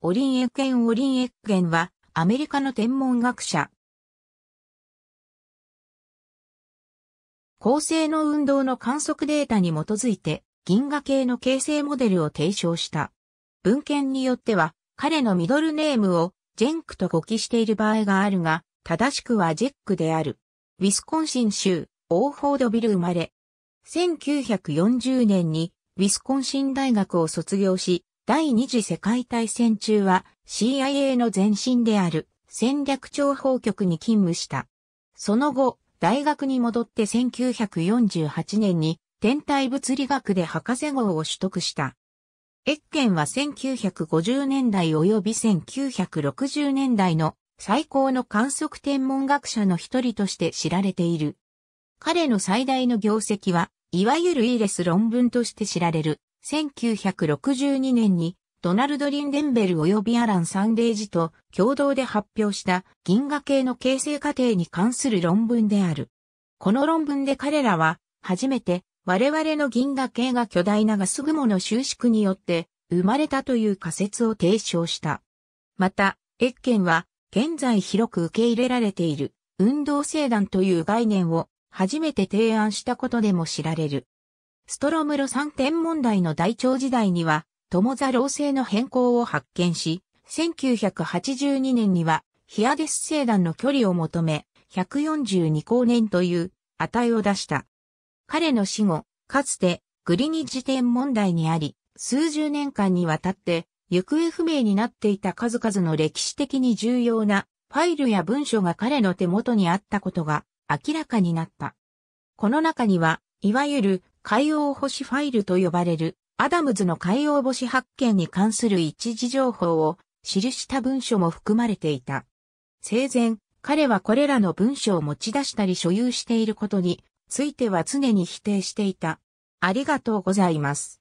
オリン・エッエン・オリン・エッエンは、アメリカの天文学者。恒星の運動の観測データに基づいて、銀河系の形成モデルを提唱した。文献によっては、彼のミドルネームをジェンクと誤記している場合があるが、正しくはジェックである。ウィスコンシン州、オーフォードビル生まれ。1940年にウィスコンシン大学を卒業し、第二次世界大戦中は CIA の前身である戦略情報局に勤務した。その後、大学に戻って1948年に天体物理学で博士号を取得した。エッケンは1950年代及び1960年代の最高の観測天文学者の一人として知られている。彼の最大の業績は、いわゆるイーレス論文として知られる1962年にドナルド・リンデンベル及びアラン・サンデージと共同で発表した銀河系の形成過程に関する論文である。この論文で彼らは初めて我々の銀河系が巨大なガス雲の収縮によって生まれたという仮説を提唱した。また、エッケンは現在広く受け入れられている運動星団という概念を初めて提案したことでも知られる。ストロムロ三点問題の大長時代には、友座老制の変更を発見し、1982年には、ヒアデス星団の距離を求め、142光年という値を出した。彼の死後、かつてグリニッジ点問題にあり、数十年間にわたって行方不明になっていた数々の歴史的に重要なファイルや文書が彼の手元にあったことが明らかになった。この中には、いわゆる海洋星ファイルと呼ばれる、アダムズの海洋星発見に関する一時情報を記した文書も含まれていた。生前、彼はこれらの文書を持ち出したり所有していることについては常に否定していた。ありがとうございます。